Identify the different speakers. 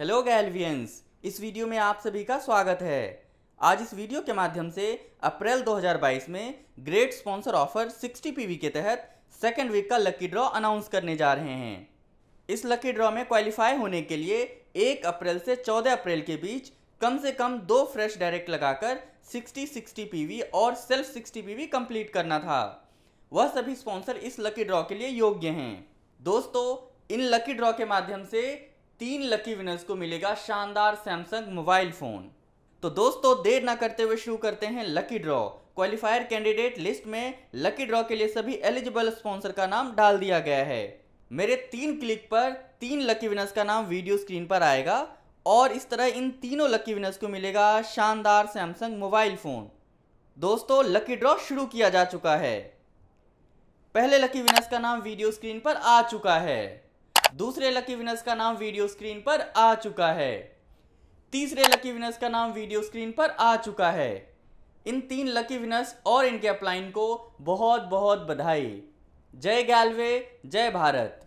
Speaker 1: hello गैलवियंस इस video में आप सभी का स्वागत है आज इस वीडियो के माध्यम से अप्रैल 2022 में ग्रेट स्पॉन्सर ऑफर 60 पीवी के तहत सेकेंड वीक का लकी ड्रॉ अनाउंस करने जा रहे हैं इस लकी ड्रॉ में क्वालिफाई होने के लिए 1 अप्रैल से 14 अप्रैल के बीच कम से कम दो फ्रेश डायरेक्ट लगाकर 60 60 पीवी और सेल्फ 60 पीवी कंप्लीट करना था वह सभी स्पॉन्सर इस लकी ड्रॉ के लिए योग्य हैं दोस्तों इन लकी ड्रॉ के माध्यम से तीन लकी विनर्स को मिलेगा शानदार सैमसंग मोबाइल फ़ोन तो दोस्तों देर ना करते हुए शुरू करते हैं lucky draw qualifier candidate list में लकी ड्रॉ के लिए सभी एलिजिबल स्पॉन्सर का नाम डाल दिया गया है मेरे तीन क्लिक पर तीन लकी विनर्स का नाम वीडियो स्क्रीन पर आएगा और इस तरह इन तीनों लकी विनर्स को मिलेगा शानदार सैमसंग मोबाइल फ़ोन दोस्तों लकी ड्रॉ शुरू किया जा चुका है पहले लकी विनर्स का नाम वीडियो स्क्रीन पर आ चुका है दूसरे लकी विनर्स का नाम वीडियो स्क्रीन पर आ चुका है तीसरे लकी विनर्स का नाम वीडियो स्क्रीन पर आ चुका है इन तीन लकी विनर्स और इनके अपलाइन को बहुत बहुत बधाई जय गैलवे जय भारत